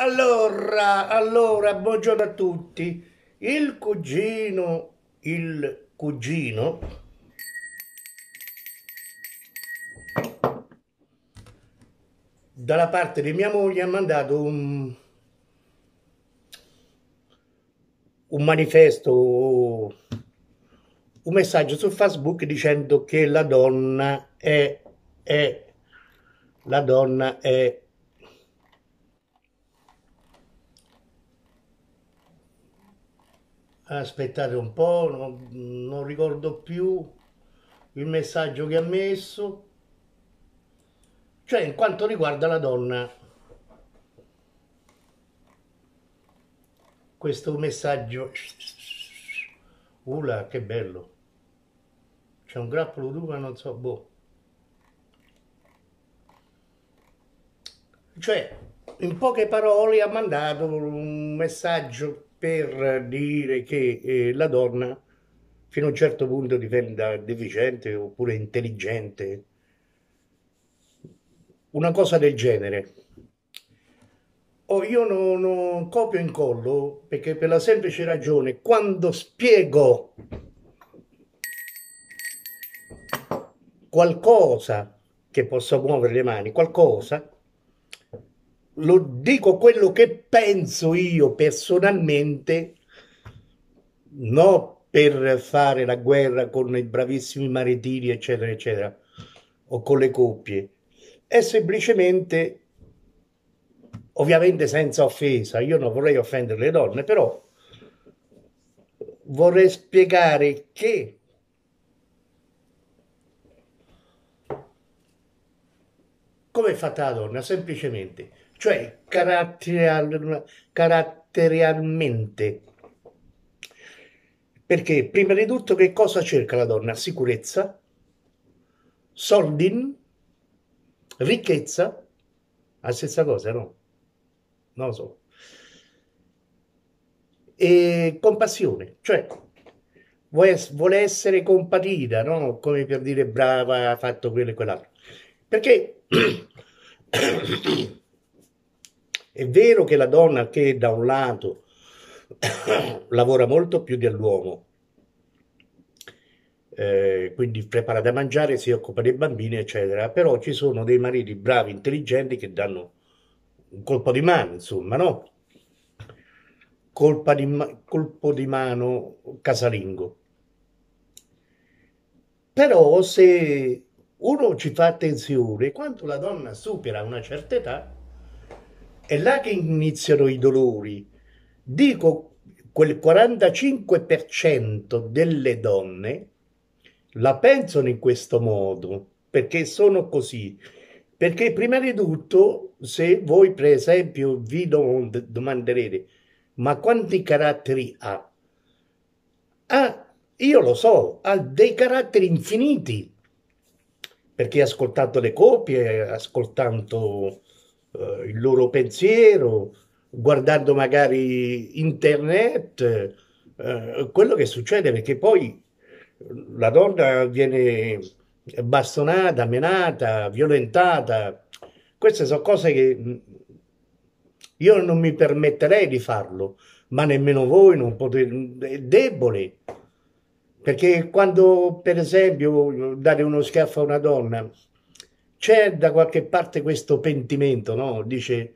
Allora, allora, buongiorno a tutti. Il cugino, il cugino, dalla parte di mia moglie ha mandato un, un manifesto, un messaggio su Facebook dicendo che la donna è, è la donna è aspettate un po', non, non ricordo più il messaggio che ha messo, cioè in quanto riguarda la donna. Questo messaggio, ula che bello, c'è un grappolo duro, non so, boh. Cioè, in poche parole ha mandato un messaggio per dire che eh, la donna fino a un certo punto diventa deficiente oppure intelligente, una cosa del genere. Oh, io non, non copio e incollo perché per la semplice ragione, quando spiego qualcosa che possa muovere le mani, qualcosa, lo dico quello che penso io personalmente, non per fare la guerra con i bravissimi maritini, eccetera, eccetera, o con le coppie, è semplicemente, ovviamente senza offesa, io non vorrei offendere le donne, però vorrei spiegare che come è fatta la donna? Semplicemente cioè caratterial, caratterialmente. Perché prima di tutto che cosa cerca la donna? Sicurezza, soldi, ricchezza, la stessa cosa, no? Non lo so. E compassione, cioè vuole essere compatita, no? Come per dire brava, ha fatto quello e quell'altro. Perché È vero che la donna che da un lato lavora molto più dell'uomo, eh, quindi prepara da mangiare, si occupa dei bambini, eccetera, però ci sono dei mariti bravi, intelligenti che danno un colpo di mano, insomma, no? Colpa di colpo di mano casalingo. Però se uno ci fa attenzione, quando la donna supera una certa età, è là che iniziano i dolori. Dico quel 45% delle donne la pensano in questo modo, perché sono così. Perché prima di tutto, se voi per esempio vi domanderete, ma quanti caratteri ha? Ha, ah, io lo so, ha dei caratteri infiniti, perché ascoltando le copie, ascoltando ascoltato eh, il loro pensiero, guardando magari internet, eh, quello che succede perché poi la donna viene bastonata, menata, violentata. Queste sono cose che mm, io non mi permetterei di farlo, ma nemmeno voi non potete, è debole. Perché quando, per esempio, dare uno schiaffo a una donna, c'è da qualche parte questo pentimento, no? Dice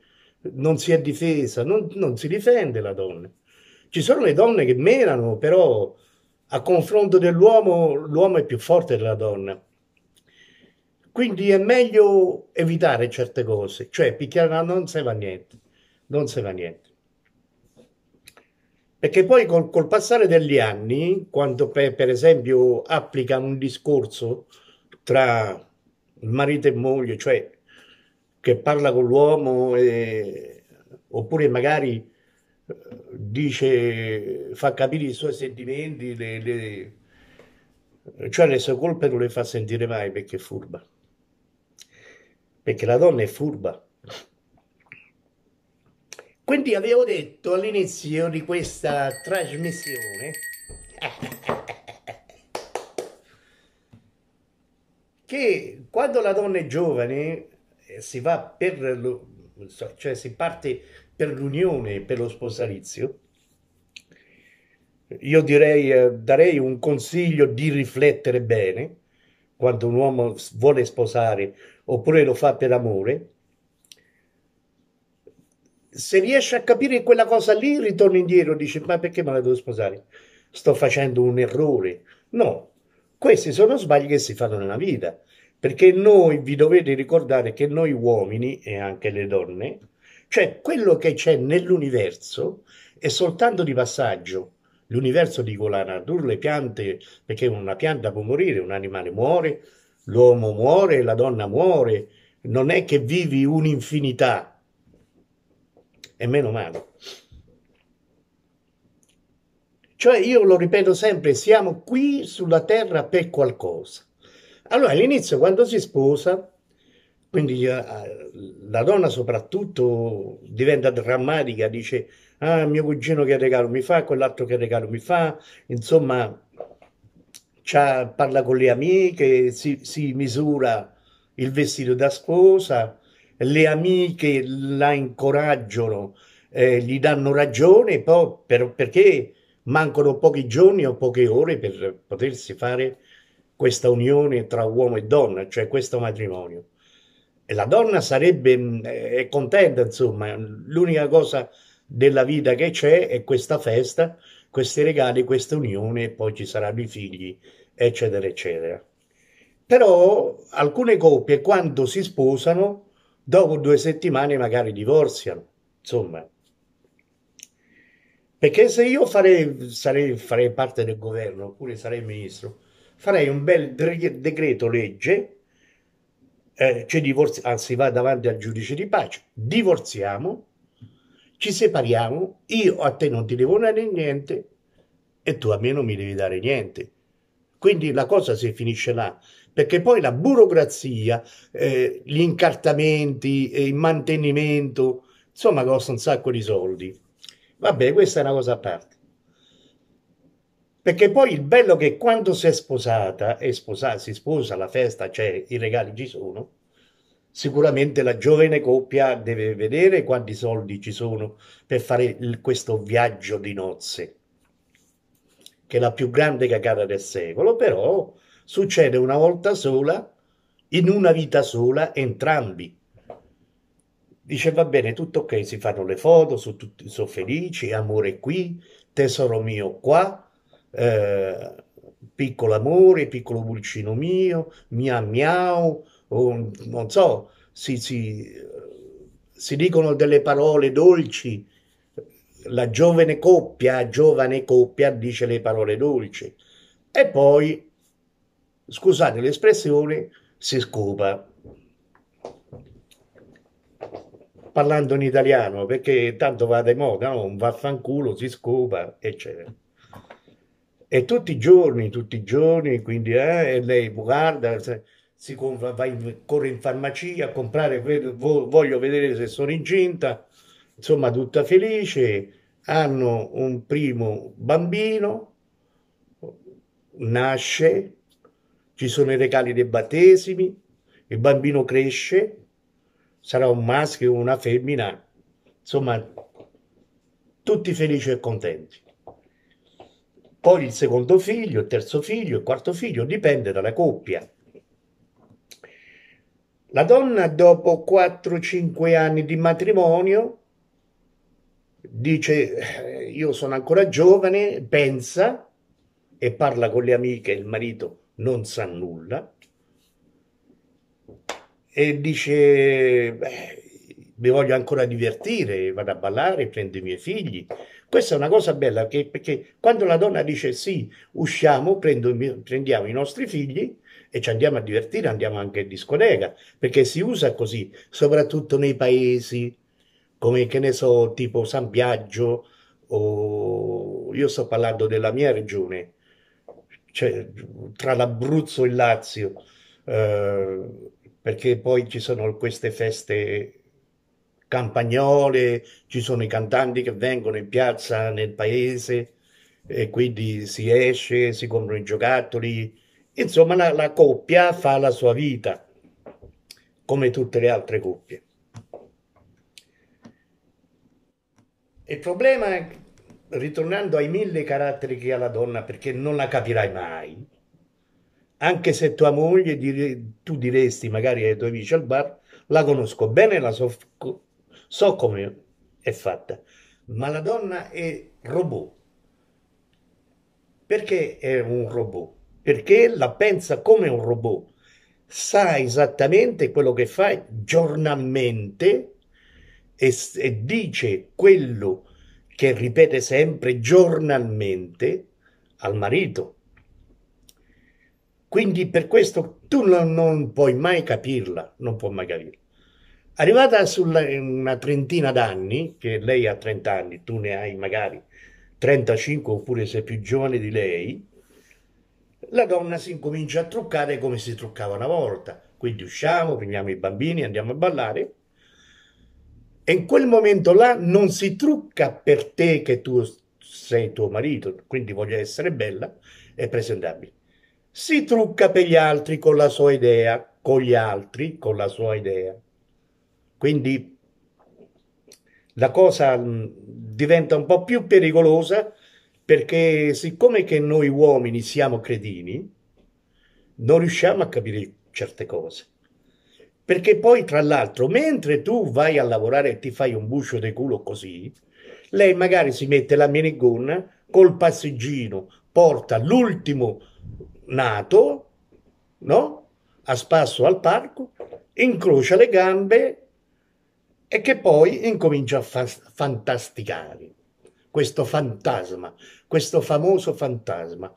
non si è difesa, non, non, si difende la donna. Ci sono le donne che menano, però a confronto dell'uomo, l'uomo è più forte della donna. Quindi è meglio evitare certe cose, cioè picchiare no, non se va niente, non se va niente. Perché poi col, col passare degli anni, quando per, per esempio applica un discorso tra il marito e moglie, cioè che parla con l'uomo e, oppure magari eh, dice, fa capire i suoi sentimenti, le, le, cioè le sue colpe non le fa sentire mai perché è furba. Perché la donna è furba. Quindi avevo detto all'inizio di questa trasmissione eh, che quando la donna è giovane eh, si va per lo, cioè si parte per l'unione, per lo sposalizio, io direi, eh, darei un consiglio di riflettere bene quando un uomo vuole sposare oppure lo fa per amore. Se riesce a capire quella cosa lì, ritorna indietro dice: Ma perché me la devo sposare? Sto facendo un errore. No, questi sono sbagli che si fanno nella vita, perché noi vi dovete ricordare che noi uomini e anche le donne, cioè quello che c'è nell'universo è soltanto di passaggio. L'universo dico la natura, le piante, perché una pianta può morire, un animale muore, l'uomo muore, la donna muore, non è che vivi un'infinità. E meno male. Cioè io lo ripeto sempre, siamo qui sulla terra per qualcosa. Allora all'inizio quando si sposa, quindi eh, la donna soprattutto diventa drammatica, dice ah mio cugino che regalo mi fa, quell'altro che regalo mi fa, insomma parla con le amiche, si, si misura il vestito da sposa, le amiche la incoraggiano, eh, gli danno ragione, poi per, perché mancano pochi giorni o poche ore per potersi fare questa unione tra uomo e donna, cioè questo matrimonio. E la donna sarebbe mm, eh, è contenta, insomma, l'unica cosa della vita che c'è è questa festa, questi regali, questa unione, poi ci saranno i figli, eccetera, eccetera. Però alcune coppie, quando si sposano, dopo due settimane magari divorziano, insomma. Perché se io farei, sarei, farei parte del governo, oppure sarei ministro, farei un bel decreto legge, eh, cioè divorzi- anzi va davanti al giudice di pace, divorziamo, ci separiamo, io a te non ti devo dare niente e tu a me non mi devi dare niente. Quindi la cosa si finisce là, perché poi la burocrazia, eh, gli incartamenti, eh, il mantenimento, insomma costa un sacco di soldi. Vabbè, questa è una cosa a parte. Perché poi il bello che quando si è sposata, e sposa, si sposa, la festa c'è, cioè i regali ci sono, sicuramente la giovane coppia deve vedere quanti soldi ci sono per fare il, questo viaggio di nozze, che è la più grande cagata del secolo, però succede una volta sola, in una vita sola, entrambi. Dice va bene, tutto ok, si fanno le foto, sono, tutti, sono felici, amore qui, tesoro mio qua, eh, piccolo amore, piccolo pulcino mio, mia miau, non so, si, si, si dicono delle parole dolci, la giovane coppia, giovane coppia dice le parole dolci e poi, scusate l'espressione, si scopa. parlando in italiano perché tanto va di moda, no? Oh, un vaffanculo si scopa, eccetera. E tutti i giorni, tutti i giorni, quindi eh, lei guarda, si va in, corre in farmacia a comprare, voglio vedere se sono incinta, insomma tutta felice, hanno un primo bambino, nasce, ci sono i regali dei battesimi, il bambino cresce, sarà un maschio o una femmina, insomma, tutti felici e contenti. Poi il secondo figlio, il terzo figlio, il quarto figlio, dipende dalla coppia. La donna dopo 4-5 anni di matrimonio dice eh, io sono ancora giovane, pensa e parla con le amiche, il marito non sa nulla, e dice, beh, mi voglio ancora divertire, vado a ballare, prendo i miei figli. Questa è una cosa bella che, perché quando la donna dice sì, usciamo, prendo, prendiamo i nostri figli e ci andiamo a divertire, andiamo anche in discoteca, perché si usa così, soprattutto nei paesi come, che ne so, tipo San Biagio, o io sto parlando della mia regione, cioè tra l'Abruzzo e il Lazio. Eh, perché poi ci sono queste feste campagnole, ci sono i cantanti che vengono in piazza nel paese e quindi si esce, si comprano i giocattoli, insomma la, la coppia fa la sua vita come tutte le altre coppie. Il problema, ritornando ai mille caratteri che ha la donna, perché non la capirai mai, anche se tua moglie dire, tu diresti magari ai tuoi amici al bar, la conosco bene, la so, so come è fatta, ma la donna è robot. Perché è un robot? Perché la pensa come un robot, sa esattamente quello che fa giornalmente e, e dice quello che ripete sempre giornalmente al marito quindi per questo tu non, non puoi mai capirla, non puoi mai capirla. Arrivata sulla una trentina d'anni, che lei ha 30 anni, tu ne hai magari 35 oppure sei più giovane di lei, la donna si incomincia a truccare come si truccava una volta. Quindi usciamo, prendiamo i bambini, andiamo a ballare. E in quel momento là non si trucca per te che tu sei tuo marito, quindi voglio essere bella e presentabile si trucca per gli altri con la sua idea, con gli altri con la sua idea. Quindi la cosa mm, diventa un po' più pericolosa perché siccome che noi uomini siamo credini, non riusciamo a capire certe cose. Perché poi, tra l'altro, mentre tu vai a lavorare e ti fai un buscio di culo così, lei magari si mette la minigonna col passeggino, porta l'ultimo nato, no? A spasso al parco, incrocia le gambe e che poi incomincia a fa- fantasticare. Questo fantasma, questo famoso fantasma.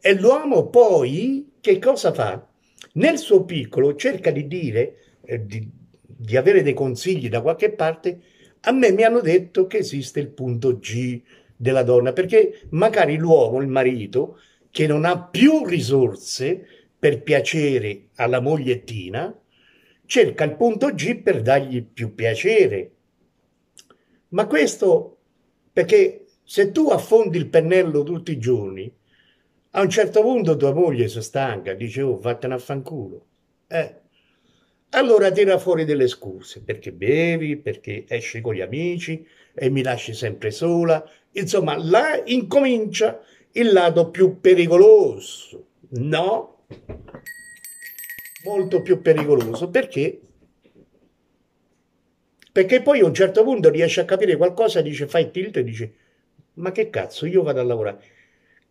E l'uomo poi che cosa fa? Nel suo piccolo cerca di dire, eh, di, di avere dei consigli da qualche parte, a me mi hanno detto che esiste il punto G della donna, perché magari l'uomo, il marito, che non ha più risorse per piacere alla mogliettina, cerca il punto G per dargli più piacere. Ma questo perché se tu affondi il pennello tutti i giorni, a un certo punto tua moglie si stanca, dice oh vattene a fanculo. Eh. Allora tira fuori delle scuse, perché bevi, perché esci con gli amici e mi lasci sempre sola. Insomma, là incomincia il lato più pericoloso, no? Molto più pericoloso perché? Perché poi a un certo punto riesce a capire qualcosa, dice fai tilt e dice ma che cazzo io vado a lavorare.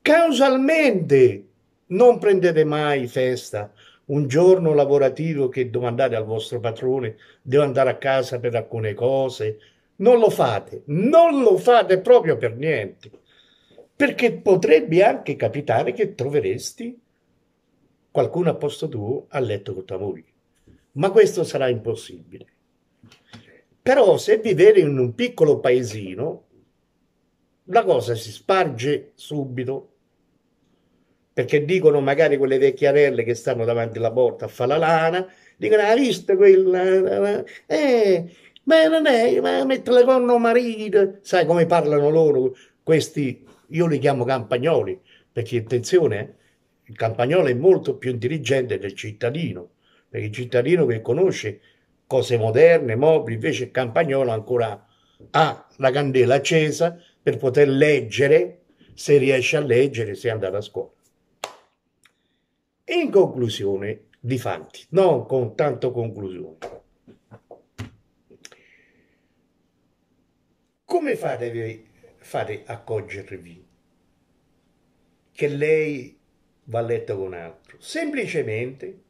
Causalmente non prendete mai festa un giorno lavorativo che domandate al vostro padrone devo andare a casa per alcune cose. Non lo fate, non lo fate proprio per niente perché potrebbe anche capitare che troveresti qualcuno a posto tuo a letto con tua moglie, ma questo sarà impossibile. Però se vivere in un piccolo paesino, la cosa si sparge subito, perché dicono magari quelle vecchiarelle che stanno davanti alla porta a fare la lana, dicono, ha ah, visto quella? Eh, ma non è, ma mette le conno marito, sai come parlano loro questi io li chiamo campagnoli, perché attenzione, il campagnolo è molto più intelligente del cittadino, perché il cittadino che conosce cose moderne, mobili, invece il campagnolo ancora ha la candela accesa per poter leggere, se riesce a leggere, se è andato a scuola. In conclusione, di fatti, non con tanto conclusione. Come fate fate accogliervi che lei va a letto con altro. Semplicemente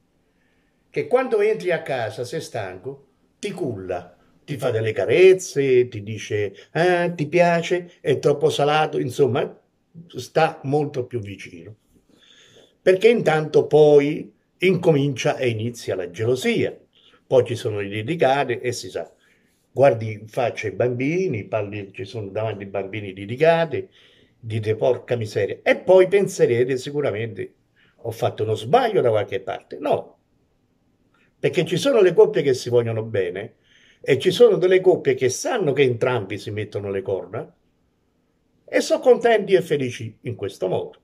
che quando entri a casa, sei stanco, ti culla, ti fa delle carezze, ti dice ah, ti piace, è troppo salato, insomma, sta molto più vicino. Perché intanto poi incomincia e inizia la gelosia. Poi ci sono le litigate e si sa guardi in faccia i bambini, parli, ci sono davanti i bambini litigati, dite porca miseria, e poi penserete sicuramente ho fatto uno sbaglio da qualche parte. No, perché ci sono le coppie che si vogliono bene e ci sono delle coppie che sanno che entrambi si mettono le corna e sono contenti e felici in questo modo.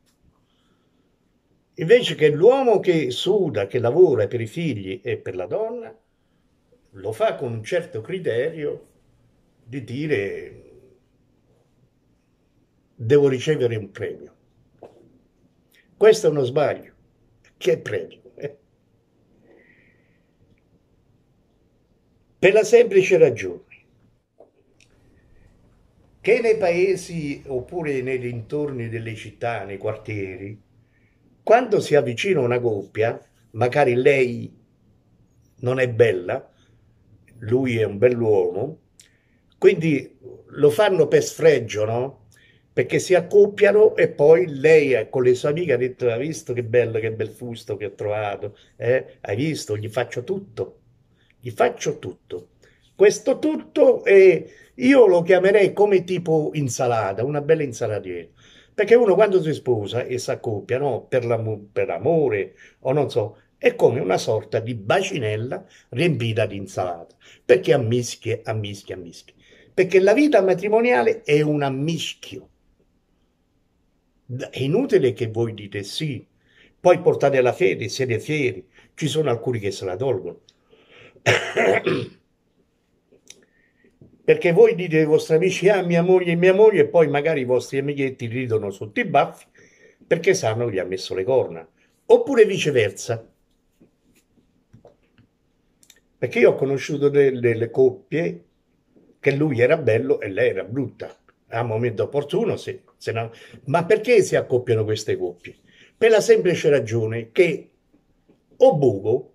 Invece che l'uomo che suda, che lavora per i figli e per la donna, lo fa con un certo criterio di dire devo ricevere un premio. Questo è uno sbaglio. Che premio? Eh? Per la semplice ragione che nei paesi oppure nei dintorni delle città, nei quartieri, quando si avvicina una coppia, magari lei non è bella, lui è un bell'uomo, quindi lo fanno per sfregio, no? Perché si accoppiano e poi lei eh, con le sue amiche ha detto, hai visto che bello, che bel fusto che ho trovato, eh? hai visto, gli faccio tutto, gli faccio tutto. Questo tutto è, io lo chiamerei come tipo insalata, una bella insalatiera. Perché uno quando si sposa e si accoppia, no? Per, l'amore, per amore o non so, è come una sorta di bacinella riempita di insalata, perché mischie, a mischie. Perché la vita matrimoniale è un ammischio. È inutile che voi dite sì, poi portate la fede, siete fieri, ci sono alcuni che se la tolgono. Perché voi dite ai vostri amici, ah mia moglie, mia moglie, e poi magari i vostri amichetti ridono sotto i baffi perché sanno che gli ha messo le corna. Oppure viceversa, perché io ho conosciuto delle, delle coppie che lui era bello e lei era brutta. a momento opportuno, sì. No. Ma perché si accoppiano queste coppie? Per la semplice ragione che o buco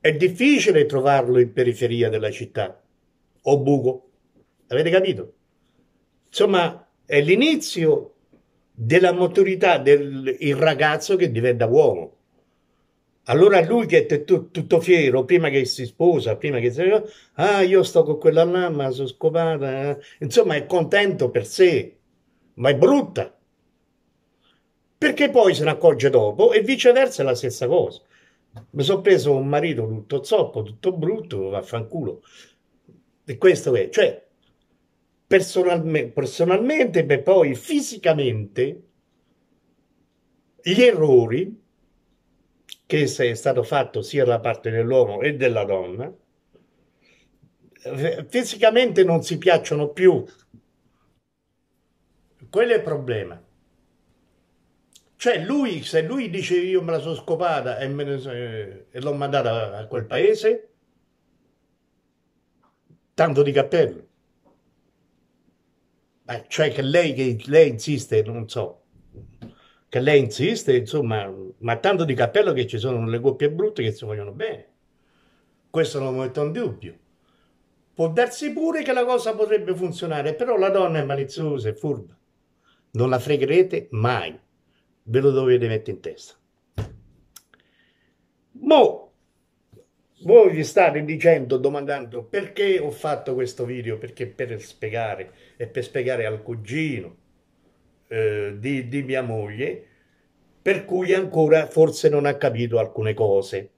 è difficile trovarlo in periferia della città, o buco. Avete capito? Insomma, è l'inizio della maturità del ragazzo che diventa uomo. Allora lui che è tutto fiero, prima che si sposa, prima che si... Ah, io sto con quella mamma, sono scopata. Eh. Insomma, è contento per sé, ma è brutta. Perché poi se ne accorge dopo e viceversa è la stessa cosa. Mi sono preso un marito tutto zoppo, tutto brutto, vaffanculo. E questo è, cioè, personalme, personalmente, beh, poi fisicamente, gli errori che se è stato fatto sia da parte dell'uomo e della donna, eh, fisicamente non si piacciono più. Quello è il problema. Cioè lui, se lui dice io me la sono scopata e, ne, eh, e l'ho mandata a quel paese, tanto di cappello. Ma cioè che lei, che lei insiste, non so, che lei insiste, insomma, ma tanto di cappello che ci sono le coppie brutte che si vogliono bene. Questo non metto in dubbio. Può darsi pure che la cosa potrebbe funzionare, però la donna è maliziosa e furba. Non la fregherete mai. Ve lo dovete mettere in testa. Mo, voi vi state dicendo, domandando perché ho fatto questo video, perché per spiegare e per spiegare al cugino eh, di, di mia moglie, per cui ancora forse non ha capito alcune cose.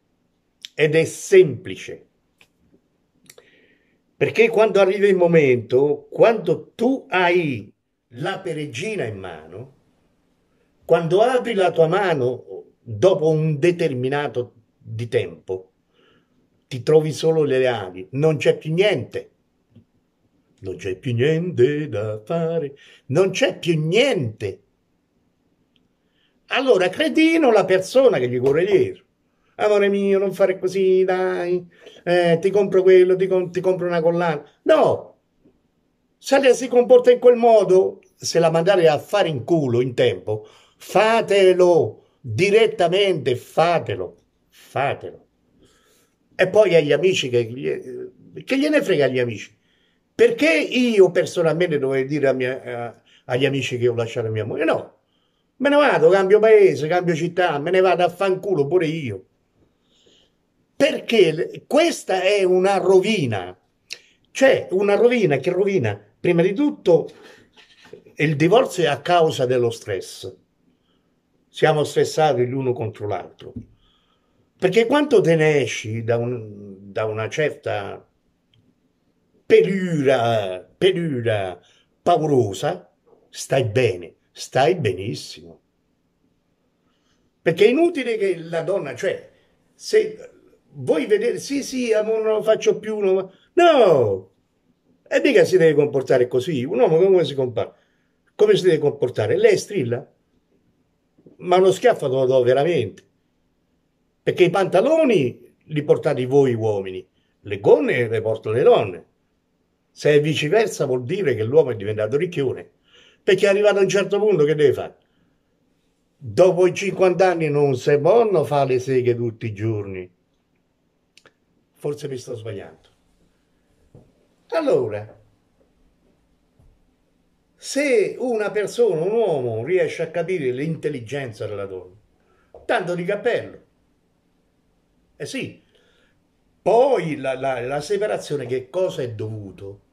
Ed è semplice. Perché quando arriva il momento, quando tu hai la peregina in mano, quando apri la tua mano dopo un determinato di tempo, ti trovi solo le ali, non c'è più niente. Non c'è più niente da fare, non c'è più niente. Allora, cretino la persona che gli corre dietro. Amore mio, non fare così, dai, eh, ti compro quello, ti, com ti compro una collana. No, se lei si comporta in quel modo, se la mandate a fare in culo in tempo, fatelo direttamente, fatelo, fatelo. E poi agli amici che, che gliene frega agli amici. Perché io personalmente dovrei dire mia, eh, agli amici che ho lasciato mia moglie? No, me ne vado, cambio paese, cambio città, me ne vado a fanculo pure io. Perché questa è una rovina. Cioè, una rovina che rovina, prima di tutto, il divorzio è a causa dello stress. Siamo stressati l'uno contro l'altro. Perché quanto te ne esci da, un, da una certa pelura, pelura paurosa, stai bene, stai benissimo. Perché è inutile che la donna, cioè, se voi vedete, sì, sì, amore, non lo faccio più, no, no! E mica si deve comportare così, un uomo come si comporta? Come si deve comportare? Lei strilla, ma uno schiaffo lo do veramente. Perché i pantaloni li portate voi uomini, le gonne le portano le donne. Se è viceversa vuol dire che l'uomo è diventato ricchione, perché è arrivato a un certo punto che deve fare? Dopo i 50 anni non si possono fare le seghe tutti i giorni. Forse mi sto sbagliando. Allora, se una persona, un uomo, riesce a capire l'intelligenza della donna, tanto di cappello. Eh sì, poi la, la, la separazione che cosa è dovuto?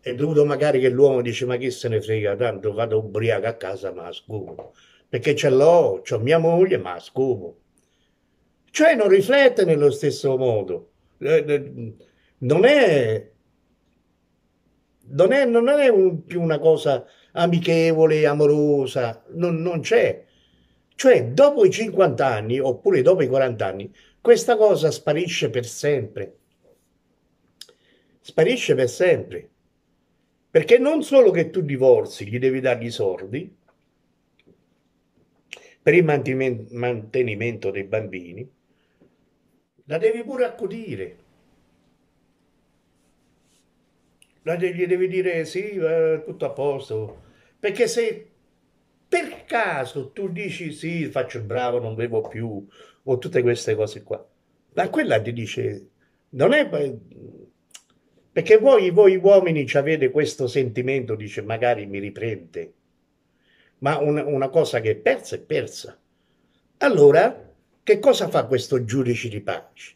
è dovuto magari che l'uomo dice ma chi se ne frega tanto vado ubriaco a casa ma scumo perché ce l'ho, ho mia moglie ma scumo cioè non riflette nello stesso modo eh, eh, non è non è, non è un, più una cosa amichevole, amorosa non, non c'è cioè dopo i 50 anni oppure dopo i 40 anni questa cosa sparisce per sempre sparisce per sempre perché non solo che tu divorzi, gli devi dare i soldi per il mantenimento dei bambini, la devi pure accudire. La de- gli devi dire sì, va tutto a posto. Perché se per caso tu dici sì, faccio il bravo, non bevo più, o tutte queste cose qua, ma quella ti dice, non è perché voi, voi uomini avete questo sentimento, dice magari mi riprende, ma un, una cosa che è persa è persa. Allora, che cosa fa questo giudice di pace?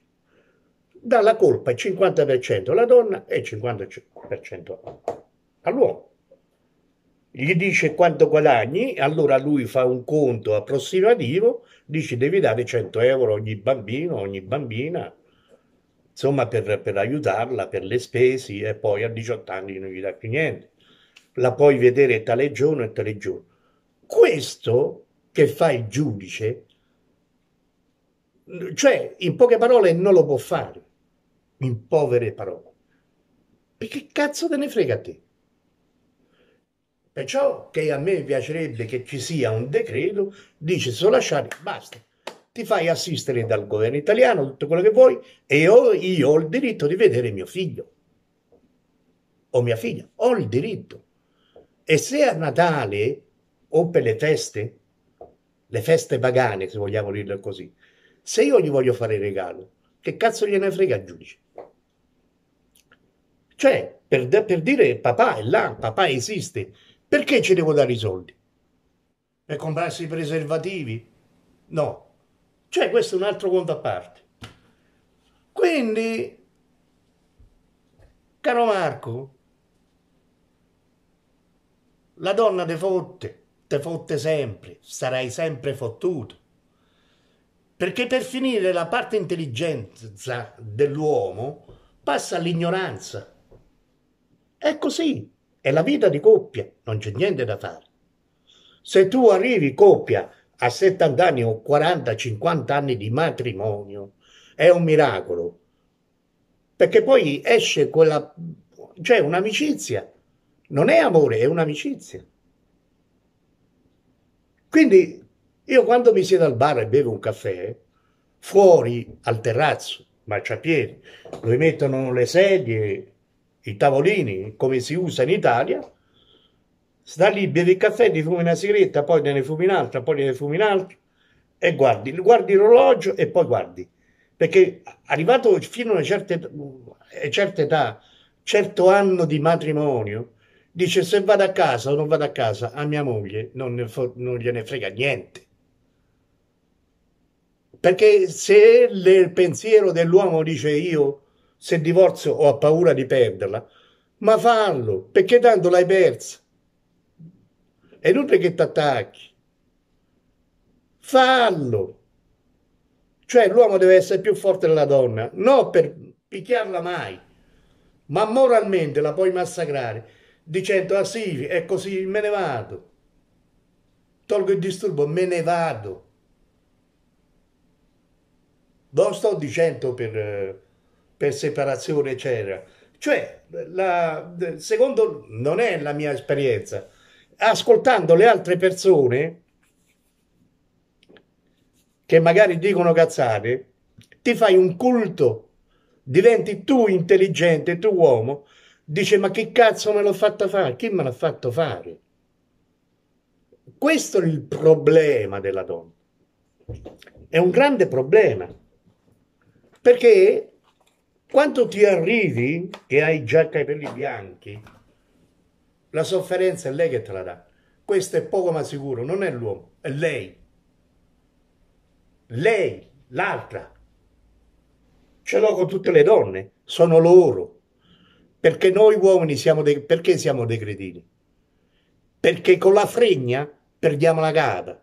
Dà la colpa il 50% alla donna e il 50% all'uomo. Gli dice quanto guadagni, allora lui fa un conto approssimativo, dice devi dare 100 euro a ogni bambino, ogni bambina, insomma per, per aiutarla, per le spese e poi a 18 anni non gli dà più niente. La puoi vedere tale giorno e tale giorno. Questo che fa il giudice, cioè in poche parole non lo può fare, in povere parole. Perché cazzo te ne frega a te? Perciò che a me piacerebbe che ci sia un decreto, dice solo lasciare, basta ti fai assistere dal governo italiano, tutto quello che vuoi, e ho, io ho il diritto di vedere mio figlio o mia figlia, ho il diritto. E se a Natale o per le feste, le feste pagane, se vogliamo dirlo così, se io gli voglio fare regalo, che cazzo gliene frega il giudice? Cioè, per, per dire papà è là, papà esiste, perché ci devo dare i soldi? Per comprarsi i preservativi? No, cioè questo è un altro conto a parte. Quindi, caro Marco, la donna te fotte, te fotte sempre, sarai sempre fottuto. Perché per finire la parte intelligenza dell'uomo passa all'ignoranza. È così, è la vita di coppia, non c'è niente da fare. Se tu arrivi coppia a 70 anni o 40-50 anni di matrimonio è un miracolo. Perché poi esce quella, cioè un'amicizia, non è amore, è un'amicizia. Quindi io quando mi siedo al bar e bevo un caffè, fuori al terrazzo, marciapiedi, dove mettono le sedie, i tavolini, come si usa in Italia, sta lì, bevi il caffè, ti fumi una sigaretta, poi te ne fumi un'altra, poi te ne fumi un'altra e guardi, guardi l'orologio e poi guardi. Perché arrivato fino a una certa, a eh, certa età, certo anno di matrimonio, dice se vado a casa o non vado a casa, a mia moglie non, ne, non gliene frega niente. Perché se il pensiero dell'uomo dice io se divorzio ho paura di perderla, ma fallo, perché tanto l'hai persa è inutile che ti attacchi. Fallo. Cioè l'uomo deve essere più forte della donna, non per picchiarla mai, ma moralmente la puoi massacrare dicendo ah sì, è così, me ne vado. Tolgo il disturbo, me ne vado. Non sto dicendo per, per separazione, eccetera. Cioè, la, secondo, non è la mia esperienza, ascoltando le altre persone che magari dicono cazzate, ti fai un culto, diventi tu intelligente, tu uomo, dice ma che cazzo me l'ho fatta fare? Chi me l'ha fatto fare? Questo è il problema della donna. È un grande problema. Perché quando ti arrivi che hai già i capelli bianchi, la sofferenza è lei che te la dà. Questo è poco ma sicuro, non è l'uomo, è lei. Lei, l'altra. Ce l'ho con tutte le donne, sono loro. Perché noi uomini siamo dei, perché siamo dei cretini? Perché con la fregna perdiamo la gara.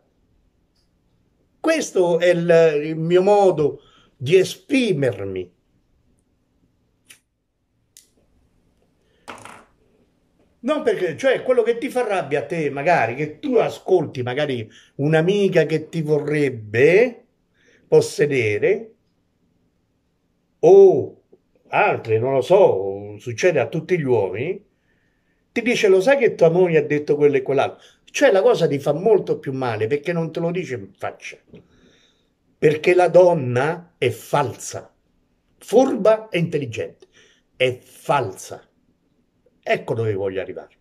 Questo è il, il mio modo di esprimermi Non perché cioè quello che ti fa rabbia a te, magari che tu ascolti, magari un'amica che ti vorrebbe possedere o altre, non lo so, succede a tutti gli uomini, ti dice lo sai che tua moglie ha detto quello e quell'altro. Cioè la cosa ti fa molto più male perché non te lo dice in faccia. Perché la donna è falsa, furba e intelligente, è falsa Ecco dove voglio arrivare.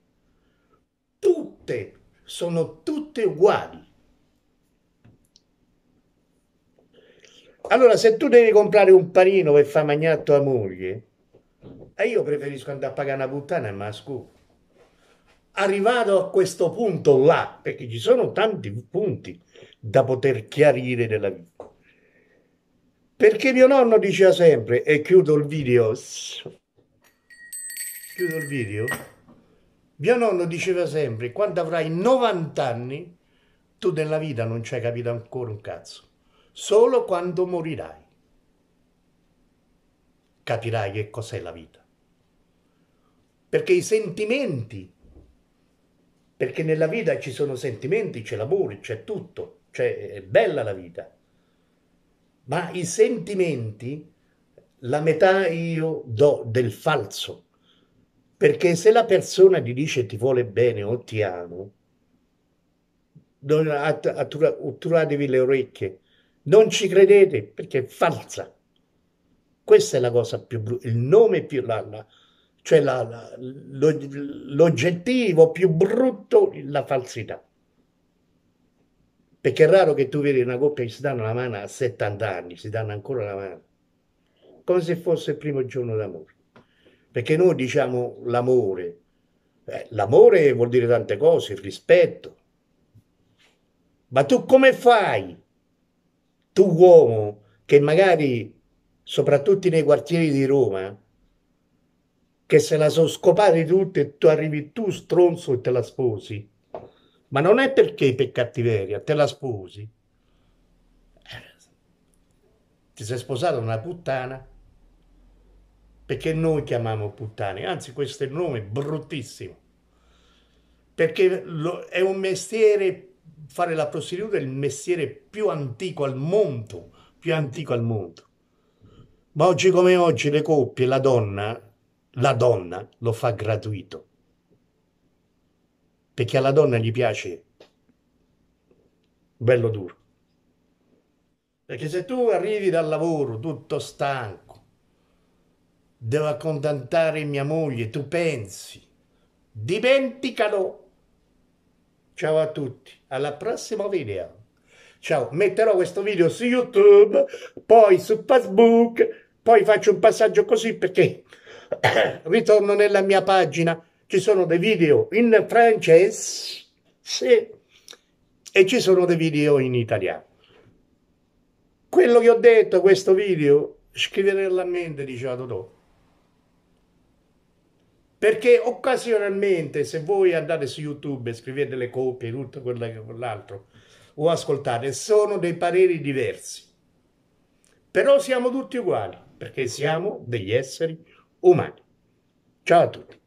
Tutte sono tutte uguali. Allora, se tu devi comprare un panino per far mangiare a tua moglie, e eh, io preferisco andare a pagare una puttana e masco. Arrivato a questo punto là, perché ci sono tanti punti da poter chiarire nella vita. Perché mio nonno diceva sempre, e chiudo il video, chiudo il video, mio nonno diceva sempre, quando avrai 90 anni, tu della vita non ci hai capito ancora un cazzo, solo quando morirai capirai che cos'è la vita. Perché i sentimenti, perché nella vita ci sono sentimenti, c'è l'amore, c'è tutto, c'è, è bella la vita. Ma i sentimenti, la metà io do del falso. Perché se la persona ti dice ti vuole bene o ti amo, otturatevi le orecchie, non ci credete perché è falsa. Questa è la cosa più brutta, il nome più, la, cioè la, la, lo, l'oggettivo più brutto, la falsità. Perché è raro che tu vedi una coppia che si danno la mano a 70 anni, si danno ancora la mano, come se fosse il primo giorno d'amore. Perché noi diciamo l'amore. Eh, l'amore vuol dire tante cose, il rispetto. Ma tu come fai, tu uomo, che magari, soprattutto nei quartieri di Roma, che se la sono scopare tutte e tu arrivi tu stronzo e te la sposi? Ma non è perché per cattiveria, te la sposi. Eh, ti sei sposato una puttana perché noi chiamiamo puttani, anzi questo è il nome bruttissimo, perché lo, è un mestiere, fare la prostituta è il mestiere più antico al mondo, più antico al mondo. Ma oggi come oggi le coppie, la donna, la donna lo fa gratuito, perché alla donna gli piace bello duro. Perché se tu arrivi dal lavoro tutto stanco, Devo accontentare mia moglie, tu pensi? Dimenticalo! Ciao a tutti, alla prossima video! Ciao, metterò questo video su YouTube, poi su Facebook, poi faccio un passaggio così perché ritorno nella mia pagina. Ci sono dei video in francese sì, e ci sono dei video in italiano. Quello che ho detto, questo video, scrivere nella mente, diceva Totò perché occasionalmente se voi andate su YouTube e scrivete le copie, tutto quello che quell'altro, o ascoltate, sono dei pareri diversi. Però siamo tutti uguali, perché siamo degli esseri umani. Ciao a tutti.